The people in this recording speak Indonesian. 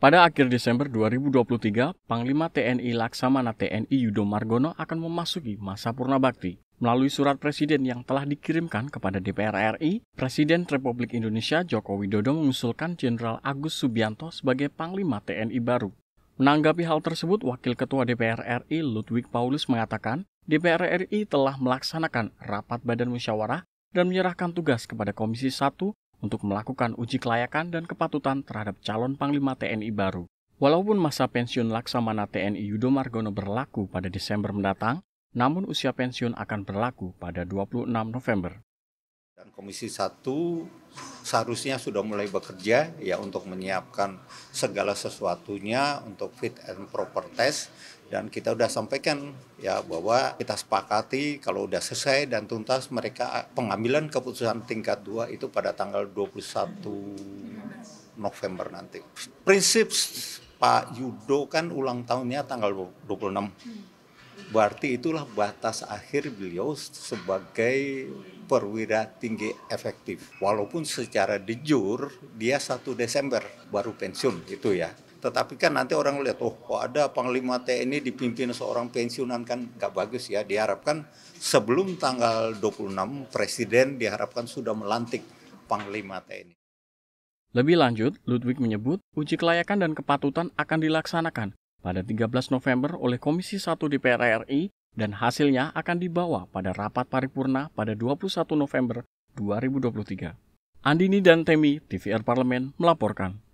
Pada akhir Desember 2023, Panglima TNI Laksamana TNI Yudo Margono akan memasuki masa purna bakti. Melalui surat presiden yang telah dikirimkan kepada DPR RI, Presiden Republik Indonesia Joko Widodo mengusulkan Jenderal Agus Subianto sebagai Panglima TNI baru. Menanggapi hal tersebut, Wakil Ketua DPR RI Ludwig Paulus mengatakan, DPR RI telah melaksanakan rapat badan musyawarah dan menyerahkan tugas kepada Komisi 1 untuk melakukan uji kelayakan dan kepatutan terhadap calon Panglima TNI baru. Walaupun masa pensiun Laksamana TNI Yudo Margono berlaku pada Desember mendatang, namun usia pensiun akan berlaku pada 26 November. Dan Komisi 1 seharusnya sudah mulai bekerja ya untuk menyiapkan segala sesuatunya untuk fit and proper test dan kita sudah sampaikan ya bahwa kita sepakati kalau sudah selesai dan tuntas mereka pengambilan keputusan tingkat 2 itu pada tanggal 21 November nanti. Prinsip Pak Yudo kan ulang tahunnya tanggal 26. Berarti itulah batas akhir beliau sebagai perwira tinggi efektif. Walaupun secara dejur dia 1 Desember baru pensiun gitu ya. Tetapi kan nanti orang lihat, oh kok ada Panglima TNI dipimpin seorang pensiunan kan nggak bagus ya. Diharapkan sebelum tanggal 26 Presiden diharapkan sudah melantik Panglima TNI. Lebih lanjut, Ludwig menyebut uji kelayakan dan kepatutan akan dilaksanakan pada 13 November oleh Komisi 1 DPR RI dan hasilnya akan dibawa pada rapat paripurna pada 21 November 2023. Andini dan Temi, TVR Parlemen, melaporkan.